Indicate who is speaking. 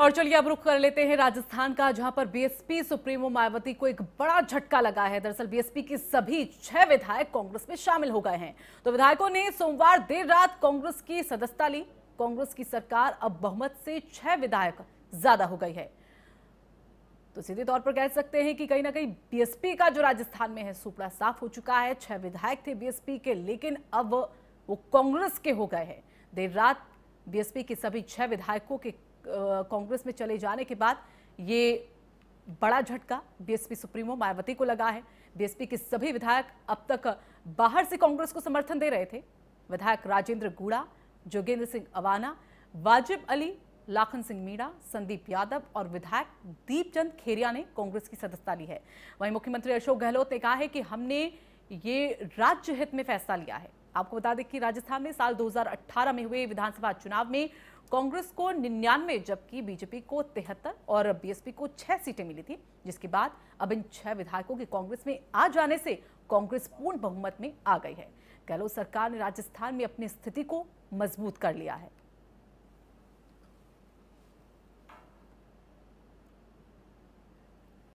Speaker 1: और चलिए अब रुख कर लेते हैं राजस्थान का जहां पर बीएसपी सुप्रीमो मायावती को एक बड़ा झटका लगा है दरअसल बीएसपी की सभी छह विधायक कांग्रेस में शामिल हो गए हैं तो विधायकों ने सोमवार देर रात कांग्रेस की सदस्यता ली कांग्रेस की सरकार अब बहुमत से छह विधायक ज्यादा हो गई है तो सीधे तौर पर कह सकते हैं कि कहीं ना कहीं बीएसपी का जो राजस्थान में है सुपड़ा साफ हो चुका है छह विधायक थे बीएसपी के लेकिन अब वो कांग्रेस के हो गए हैं देर रात बीएसपी के सभी छह विधायकों के कांग्रेस में चले जाने के बाद ये बड़ा झटका बीएसपी सुप्रीमो मायावती को लगा है बीएसपी के सभी विधायक अब तक बाहर से कांग्रेस को समर्थन दे रहे थे विधायक राजेंद्र गुड़ा जोगेंद्र सिंह अवाना वाजिब अली लाखन सिंह मीणा संदीप यादव और विधायक दीपचंद खेरिया ने कांग्रेस की सदस्यता ली है वहीं मुख्यमंत्री अशोक गहलोत ने कहा है कि हमने ये राज्य हित में फैसला लिया है आपको बता दें कि राजस्थान में साल 2018 में हुए विधानसभा चुनाव में कांग्रेस को निन्यानवे जबकि बीजेपी को तिहत्तर और बीएसपी को छह सीटें मिली थी जिसके बाद अब इन छह विधायकों के कांग्रेस में आ जाने से कांग्रेस पूर्ण बहुमत में आ गई है गहलोत सरकार ने राजस्थान में अपनी स्थिति को मजबूत कर लिया है